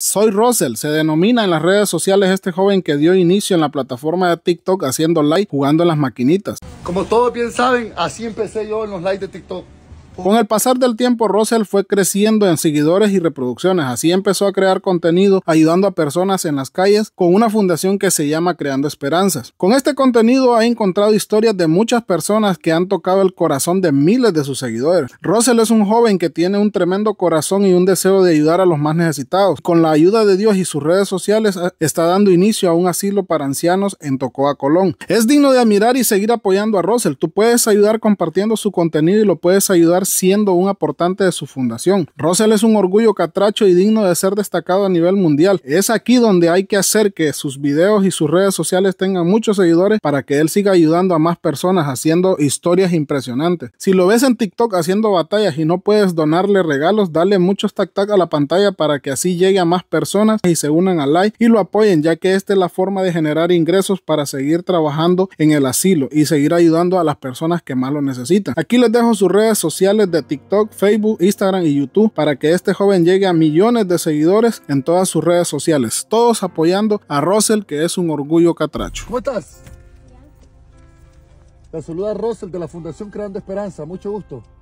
Soy Russell, se denomina en las redes sociales este joven que dio inicio en la plataforma de TikTok haciendo live jugando en las maquinitas. Como todos bien saben, así empecé yo en los likes de TikTok. Con el pasar del tiempo, Russell fue creciendo en seguidores y reproducciones. Así empezó a crear contenido ayudando a personas en las calles con una fundación que se llama Creando Esperanzas. Con este contenido ha encontrado historias de muchas personas que han tocado el corazón de miles de sus seguidores. Russell es un joven que tiene un tremendo corazón y un deseo de ayudar a los más necesitados. Con la ayuda de Dios y sus redes sociales eh, está dando inicio a un asilo para ancianos en Tocoa, Colón. Es digno de admirar y seguir apoyando a Russell. Tú puedes ayudar compartiendo su contenido y lo puedes ayudar siendo un aportante de su fundación. Russell es un orgullo catracho y digno de ser destacado a nivel mundial. Es aquí donde hay que hacer que sus videos y sus redes sociales tengan muchos seguidores para que él siga ayudando a más personas haciendo historias impresionantes. Si lo ves en TikTok haciendo batallas y no puedes donarle regalos, dale muchos tac tac a la pantalla para que así llegue a más personas y se unan al like y lo apoyen, ya que esta es la forma de generar ingresos para seguir trabajando en el asilo y seguir ayudando a las personas que más lo necesitan. Aquí les dejo sus redes sociales de TikTok, Facebook, Instagram y YouTube para que este joven llegue a millones de seguidores en todas sus redes sociales. Todos apoyando a Russell, que es un orgullo catracho. ¿Cómo estás? La saluda Russell de la Fundación Creando Esperanza. Mucho gusto.